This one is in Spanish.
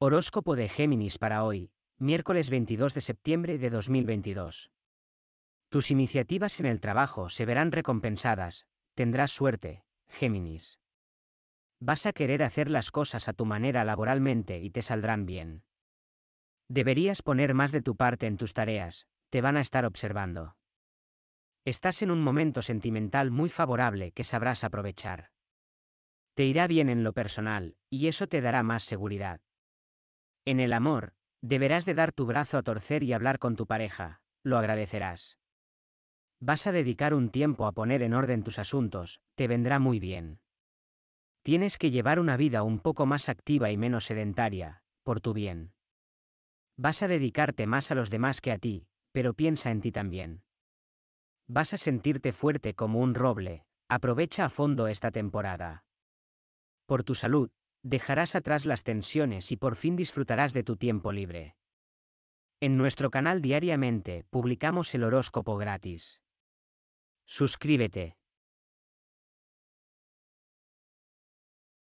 Horóscopo de Géminis para hoy, miércoles 22 de septiembre de 2022. Tus iniciativas en el trabajo se verán recompensadas, tendrás suerte, Géminis. Vas a querer hacer las cosas a tu manera laboralmente y te saldrán bien. Deberías poner más de tu parte en tus tareas, te van a estar observando. Estás en un momento sentimental muy favorable que sabrás aprovechar. Te irá bien en lo personal, y eso te dará más seguridad. En el amor, deberás de dar tu brazo a torcer y hablar con tu pareja, lo agradecerás. Vas a dedicar un tiempo a poner en orden tus asuntos, te vendrá muy bien. Tienes que llevar una vida un poco más activa y menos sedentaria, por tu bien. Vas a dedicarte más a los demás que a ti, pero piensa en ti también. Vas a sentirte fuerte como un roble, aprovecha a fondo esta temporada. Por tu salud, dejarás atrás las tensiones y por fin disfrutarás de tu tiempo libre. En nuestro canal diariamente publicamos el horóscopo gratis. Suscríbete.